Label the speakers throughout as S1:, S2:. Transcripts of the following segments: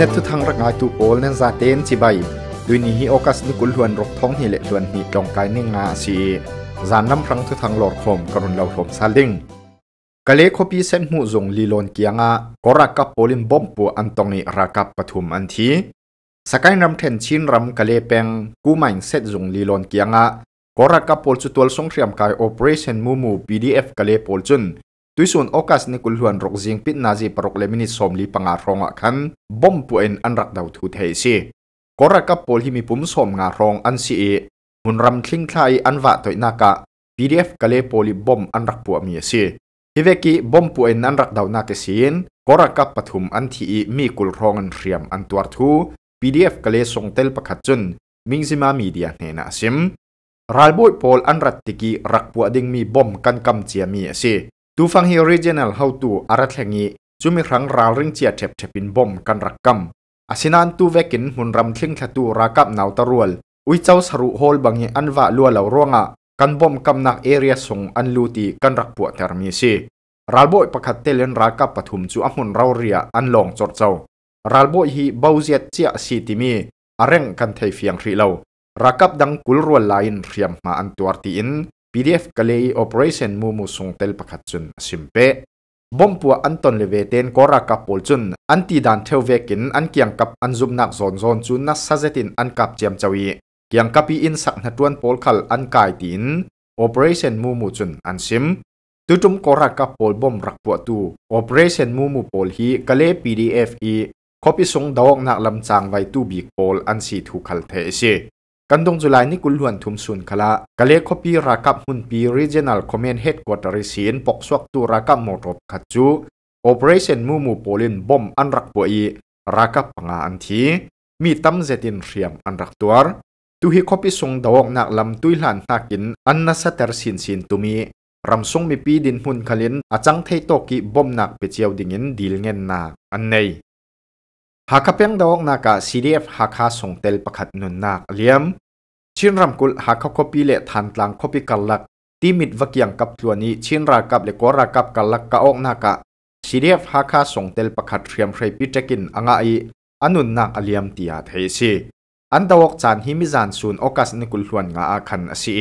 S1: เนตุทางรักายตูโอลเน้นซาเตนจิบาดุยนี้ฮิโอกัสนิกุลหวนรกท้องฮิเลตวนหีตรงกายเนงาสีจานน้ำพรังทุทางหลอดคมกรุณเหล่าโมซาลิงกะเลคบีเซนหูจงลีลอนเกียงากรักกับโปลิมบอมปัวอันตรงนี้รักกับปฐุมอันทีสกาย้ำแทนชินรำกะเลเปงกูไม่เซตจงลีลอนเกียงากรักกับโปลจุตัวสงเรียมกายโอเปอเรชั่นมูมูบีเอฟกะเลโปลจุนตุยส่วนโอกาสในี่กุลหวนรกเสียงปิดนาจีปรกเลมินิสอมลีปังอารองอคันบอมป่วยอันรักดาวทูเทซีก็รักกับปอลที่มีปุ่มสอมงารองอันซีเอมุนรำทิ้งไทยอันวะตัวนักะ PDF กะเลปอลิบอมอันรักปัวมีซีที่เวกิบอมป่วยอันรักดาวนาเตซีนก็รักกับปฐมอันทีมีกลุ่มรองอันเรียมอันตัวทูี PDF กะเลส่งเตลประคัจุนมิงซิมามีเดียเนนาซิมรัลบุยปอลอันรัตติกีรักปัวดิงมีบอมกันกำเจียมีซีตูฟังฮีริเจนัลเฮาตูอารัตแหงีจุมีครั้งราวเรื่องเจียเทบเทปินบอมกันรักกำอาศินานตูเวกินหุนรำทิ้งคตูรากับนาวตรวลอุ้ยเจ้าสรุโฮลบางยอันวะลัวเหล่าร่วงอ่ะกันบอมกำนักเอเรียสงอันลูตีกันรักปวดเทอร์มีซีรัลโบยประคตเตเลนรากับปฐุมจูอหุนเราเรียอันลองจดเจ้ารัลโบยฮีเบาเจียเจียสีติมีอาเร่งกันไทยเฟียงรีเรารากับดังกุลรวลไยน์เรียมมาอันตัวตีน PDF kalei operation mu mu sung tel pakhat chun simpe bom pu Anton ton leveten kora kapol chun anti dan theu vekin an kiang kap an zum nak zon zon chun na sazetin an kap chem chawi kiang kapi in sak na tuan pol khal an kai tin operation mu mu chun an sim tutum kora kapol bom rak pu tu operation mu mu pol hi kale pdf e copy sung dawang nak lam chang vai tu bi pol an si thu khal the ase กันดงจุลายนี่กุลหวนทุมสุนคละกะเลคขปีรากับหุ่นปีร e เจน n ลคอมเมน n d h e a d q u a r t สินปกสวกตูรากับมรบขัดจูโ o p e เรชั่นมูมูโปลินบอมอันรักปวยรากับปังอาอันที มีตั้มเจตินเรียมอันรักตัวตุฮิคอปิสงดาวกนักลำตุยหลันนักินอันนัสเตอร์สินสินตุมีรำสงมีปีดินหุ่นคลินอาจังเทโตกิบอมนักเปเจียวดิ่งินดีลเงินนาอันในหากเพียงดอกนักซีเรียฟหากหาส่งเตลประคัดนุนนักเลี้ยมชินรำกุลหากเขาคบีเลทันตลังคบีกัลลักที่มิดวกียงกับตัวนี้ชินรากับเลกัวรากับกลักกะออกนักซีเรียฟหากหาส่งเตลประคัดเตรียมไรปิจกินอ่างไออันนุนนักเลี้ยมตีอาเทซีอันดอกจันฮิมิจันซูนโอกาสในิกุล่วนงาอาคันซี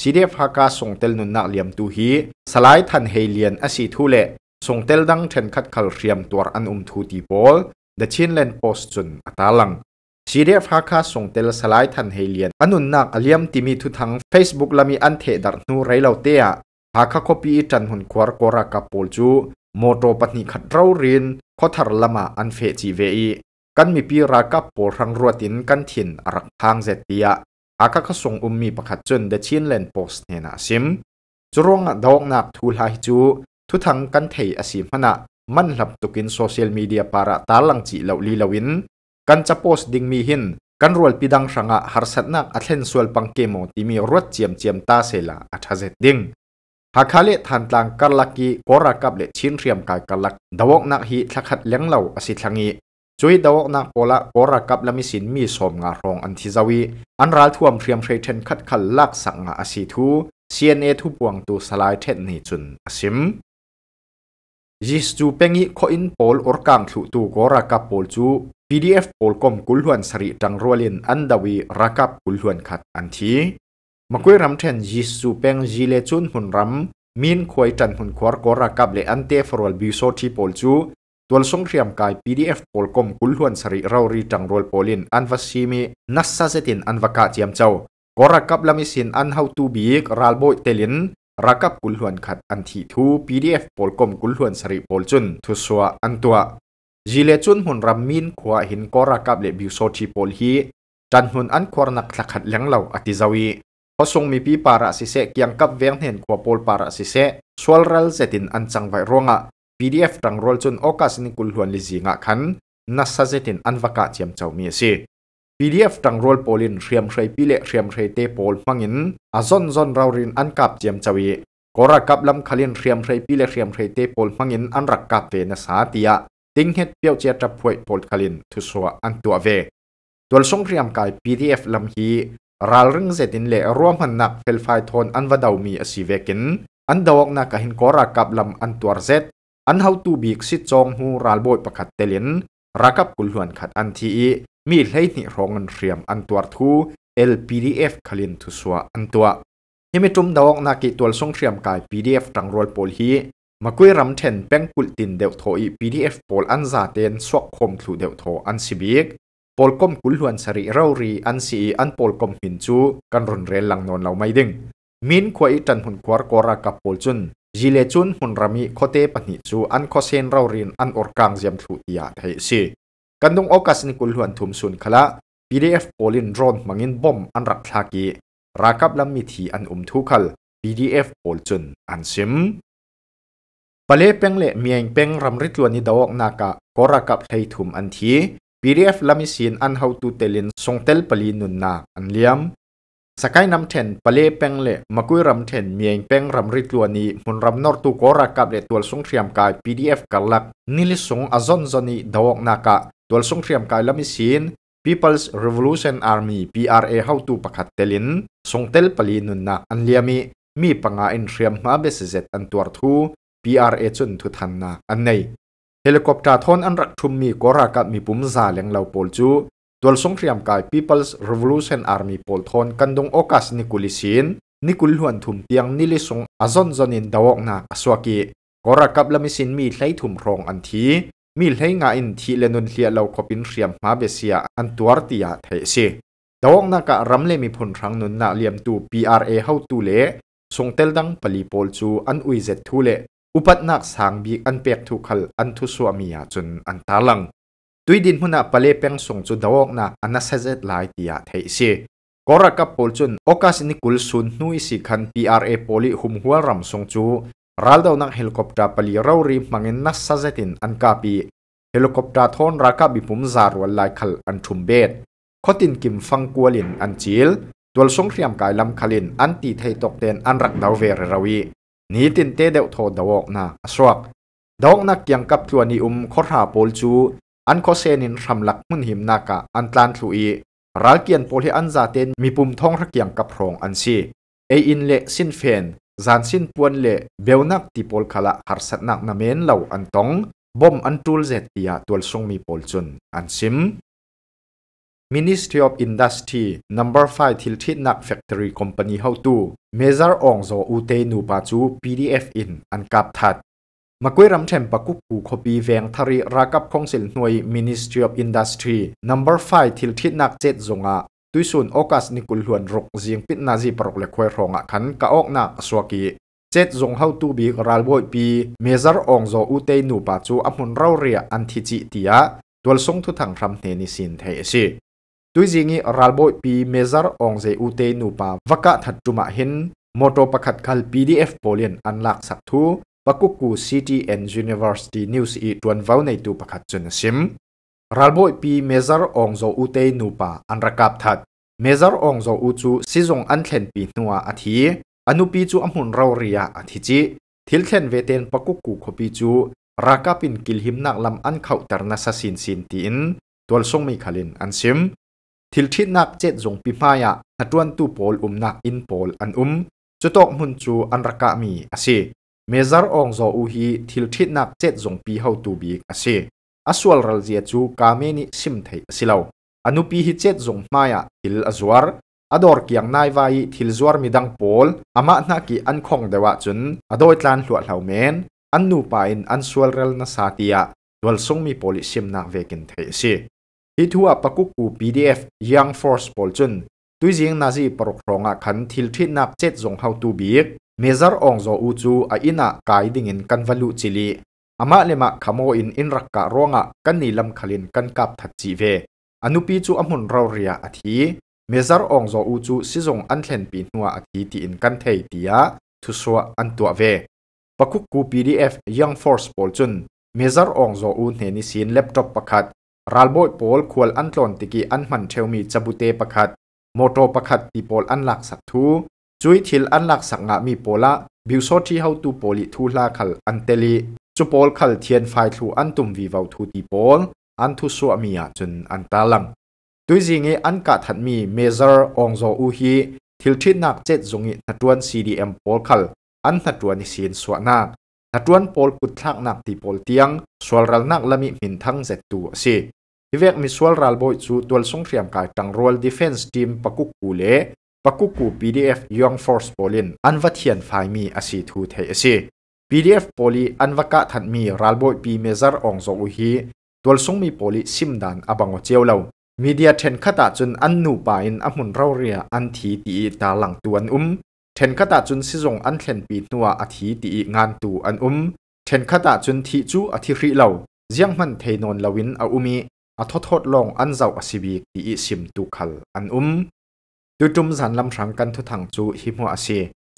S1: ซีเรียฟหากหาส่งเตลนุนนักเลี้ยมตูฮีสลายทันเฮเลียนอสีทุเลส่งเตลดังเชนคัดขลเตรียมตัวอันอุมทูตีบอลดชินเลนโพสจุนอัตาลังซีเรียฟฮักาส่งเตลสลายทันเฮเลียนอนุนนักอเลียมติมีทุทังเฟซบุ๊กลามีอันเทดักนูไรเลาเตียฮักาคปีจันหุนควรกรากับปูจู โมโตปนิขัดเรารินคอทารลมาอันเฟจีเวีกันมีปีรากับปูรังรัวตินกันถิ่นอรักทางเซตียฮักฮาส่งอุมมีประคัดจนเดชินเลนโพสเนนาซิมจรวงดอกนักทูลาฮิจูทุทังกันเทอสิมหนะมันหลับตุกินโซเชียลมีเดียปาระตาลังจีเลาลีเลวินกันจะโพสดิ้งมีหินกันรวลปิดังสังะหารสัตนักอัตเลนสวลปังเกโมที่มีรถเจียมเจียมตาเซลาอัตเซดิ้งหากาเลทันตังกัลลักกีกครากับเลชินเรียมกายกัลลักดาวกนักฮีทักขัดเลี้ยงเหล่าอสิทังีีจุยดาวกนักโอละกครากับละมิสินมีสมงารองอันทิจาวีอันรัลทวมเรียมเทรนคัดขันลักสังะอสิทูเซีนเอทุบวงตูสลายเทนนีจุนอสิมจิสจูเป็งอีข้อินพอลอร์กังสูตูวกอรักับพอลจู PDF พอลคอมกุลฮวนสริจังรัวลินอันดาวีรักับกุลฮวนขัดอันทีมาคุยรำเทนจิสจูเป็งจิเลจุนหุนรำมีนควยจันหุนควารกอรักับเลอันเตฟรัวลบิวโซที่พอลจูตัวส่งเรียมกาย PDF พอลคอมกุลฮวนสริเรารีจังรัวลพอลินอันวัชิมีนัสซาเซตินอันวกาเจียมเจ้ากอรักับลามิสินอันเฮาตูบีกรัลโบยเตลินรักับกุลหวนขัดอันที่ทู PDF โปลกมกุลหวนสริโปลจุนทุสวอันตัวจิเลจุนหุ่นรำมินขวาหินก็รักับเลบิวโซชีโปลฮีจันหุ่นอันควรนักลักขัดเลี้ยงเหล่าอติจวีพอทรงมีปีปาระสิเสกียงกับเวีงเห็นขวาโปลปาระสิเสสวลรัลเซตินอันจังไวร่วงะพีดีเดังรอลจุนโอกาสนิกุลหวนลิจิงะขันนัสเซตินอันวกาเจียมเจ้ามีสิพีีดเอฟตังรอลโพลินเรียมเทรพิเลเรียมเชรเตโพลมังอินอาซอนซอนราวรินอันกับเจียมจวีกรักกับลำคาลินเรียมเทรพิเลเรียมเชรเตโพลมังอินอันรักกับเวนสาติยะติงเฮตดเปียวเจียจับพวยโพลคาลินทุสวอันตัวเวตัวส่งเรียมกายพีีดเอฟลำฮีรัลรึงเซตินเล่ร่วมหันนักเฟลไฟทอนอันวดาวมีสีเวกินอันดาวกนักหินกรักกับลำอันตัวเซตอันเฮาตูบีกซิจงหูรัลบอยประกาศเตลินรักับกุลหวนขัดอันทีมีเลนิรองเงนเรียมอันตัวทู LPDF ขลินทุสวาอันตัวยังไม่จุมดาวนักกิตัวส่งเรียมกาย PDF ตังรอลโพลฮีมาคุยรำเทนแป้งกุลตินเดวโทอี PDF โพลอันซาเตนสวกคมถูเดวโทอันสิบิกโพลกมกุลหวนสริเรารีอันสีอันโพลกมหินจูกันรุนเรนลังนอนเราไม่ดึงมินควายจันหุนควารกรากับโพลจุนจิเลจุนหุ่นรามีโคเตปนิจูอันโคเซนเราเรียนอันอร์กังเซียมทิยาเฮซีกันดงโอกาสนิกุลหวนทุมสุนคละ PDF โอลินโดรนมังินบอมอันรักทากีรากับลำมิทีอันอุมทุคัล PDF โอลจุนอันซิมปเลเปงเลเมียงเปงรำริตลวนิดาวกนากะก็รากับไททุมอันที PDF ลำมิสินอันเฮาตูเตลินทรงเตลปลีนุนนาอันเลียมสกายนำเทนปะเล่เปงเละมากุยรำเทนเมียงเปงรำริตัวนี้มุนรำนอร์ตูกกรักับเลตัวสงเทียมกาย PDF กัลลักนิลิสงอซอนซอนีดาวกนากะตัวสงเทียมกายลมิซิน People's Revolution Army PRA เฮาตูประคัดเตลินสงเตลปลีนุนนะอันเลียมีมีปังอาอินเทียมมาเบสเซตอันตัวทู PRA จุนทุทันนะอันในเฮลิคอปเตอร์ทอนอันรักทุมมีกกรักับมีปุ่มซาเลียงเลาโปลจูตัวสงครามกาย People's Revolution Army ปอลทอนกันดงโอกาสนิคุลิสินนิคุลหวนถุมเตียงนิลิสงอาซอนจอนินดาวกนาอสวากีกรกับลมิสินมีไหลถุมรองอันทีมีไหลงาอินทีเลนุนเลียเราขบินเรียมมาเบเซียอันตัวติยาเทเซดาวกนากะรำเลมีพลรังนุนนาเลียมตู PRA เฮาตูเลสงเตลดังปลีปพลจูอันอุยเจทูเลอุปัตนักสางบีอันเปียกทุกขลอันทุสวามียาจนอันตาลังตุยดินพุนะปะเลเปนส่งจุดาอกนะอันนั้นเซจไลี่อาเทียสิกรักับปอลจุนโอกาสนี้กุลสุนนุยสิขันพีอาร์เอโพลิฮุมหัวรำส่งจูรัลดาวนักเฮลิคอปเตอร์ปลีเราริมันินนัสเซจินอันกาปีเฮลิคอปเตอร์ทอนรักับบิพุมซาร์วัลไลคัลอันชุมเบ็ดข้อตินกิมฟังกัวลินอันจีลตัวสงเครียมกายลำขลินอันตีไทยตกเต็นอันรักดาวเวรราวีนี้ตินเตเดวโทดาอกนะสวักดาวกนักยังกับตัวนิอุมคอราปอลจูอันโคเซนินทำหลักมุ่นหิมนากะอันตานทุอีรัลเกียนโพลิอันซาเตนมีปุ่มท้องระเกียังกับโรงอันซีเออินเละสินเฟนจานสินปวนเละเบลนักติปอลขละหารสัตนักนาเมนเหล่าอันตองบอมอันตูลเซตียตัวทรงมีปอลจุน อันซิม Ministry of Industry Number 5ทิลทิดนักแฟ a c อรี่คอมพานีเฮาตูเมซาร์องโซอูเตนูปาจู PDF in อันกับทัดมากุยรำเชมปักุกปูคบีแวงทารีรักับคงสิลหน่วย Ministry of Industry Number 5ทิลทิดนักเจ็ดจงอาตุยส่วนโอกาสนิกุลหวนรกเสียงปิดนาจีปรกเล็กควยรองอ่ะขันกะออกนักสวกีเจ็ดจงเฮาตูบีรัลบอยปีเมซาร์องโจอุเตนูปาจูอมุนเราเรียอันทิจิติยะดวลสงทุทังรำเนนิสินเทสิตุยจิงิรัลบอยปีเมซาร์องเจอุเตนูปาวกะถัดจุมาเห็นมอโตประขัดคัลีีดเอฟโปเลียนอันลักสักทู pakuku CTN University News i tuan vau nei tu pakhat chun sim ralboi pi mezar ong zo ute nupa anrakap that mezar ong zo u chu sizong an thlen pi nuwa athi anupi chu amun rau ria athi chi thil thlen veten pakuku khopi chu rakapin kilhim nak lam an khau tarna sa sin sin ti in tol song mi khalin an sim thil thit nak chet zong pi maya atwan tu pol um nak in pol an um chutok mun chu an raka mi ase เมซาร์องโซอุฮีทิลทิตนักเจ็ดสงปีเฮาตูบีกสิอาสวลรัลเจจูกาเมนิซิมเทยสิลาอนุปีฮิเจ็ดสงมายาทิลอาจวาร์อดอร์กิยังนายไวทิลจวาร์มิดังโพลอามาหน้ากีอันคงเดวะจุนอดอยตลันหลวดเหลาเมนอันนูปายนอันสวลรัลนาซาติยาดวลสงมีโพลิซิมนักเวกินเทยสิฮิทัวปักุกูพีดีเอฟยังฟอร์สโพลจุนตุยเซียงนาซีปรครองอาคันทิลทิตนักเจ็ดสงเฮาตูบีก measure ong zo u chu a ina kai ding in kan valu chili ama lema khamo in in rakka ronga kan nilam khalin kan kap that chi ve anupi chu amun ro ria athi measure ong zo u chu sizong an thlen pi nuwa athi ti in kan thei tia thu suwa an tua ve pakuk ku pdf young force pol chun measure ong zo u ne ni sin laptop pakhat ralboy pol khwal an tlon tiki an man theumi chabute pakhat moto pakhat ti pol an lak sak thu จุยทิลอันลักสังอามีโปละบิวโซที่เฮาตูโปลิทูลาขัลอันเตลีจูโปลขัลเทียนไฟทูอันตุมวีวาวทูตีโปลอันทุสวมียจนอันตาลังตุยจิงอันกะทัดมีเมเจอร์องโซอูฮีทิลทินักเจ็ดจงอินัดวนซีดีเอ็มโปลขัลอันนัดวนสีนสวนักนัดวนโปลกุดทักนักตีโปลเตียง สวลรัลนักละมิมินทั้งเจ็ดตัวสีที่เวกมิสวลรัลบอยจูตัวสงเรียมกายตังรอลดิเฟนส์ทีมปะกุกกูเล pakuku PDF Young Force Polin anwa thian phai mi asi thu thei asi PDF poli anwaka than mi ralboi pi mezar ong zo hi tolsung mi poli simdan abango cheulo media then khata chun annu pa in amun rawria an thi ti ta lang tuan um then khata chun sizong an thlen pi nuwa a thi ti ngan tu an um then khata chun thi chu a thi ri lo jiang man theinon lawin a umi a thothot long an zau asibi ti sim tu khal an um ดูจุมสันลำสังกันทุทังจูฮิมัวอาเซ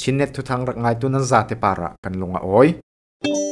S1: ชินเนตทุทังรักไงตุนันซาเตปาระกันลงอ้อย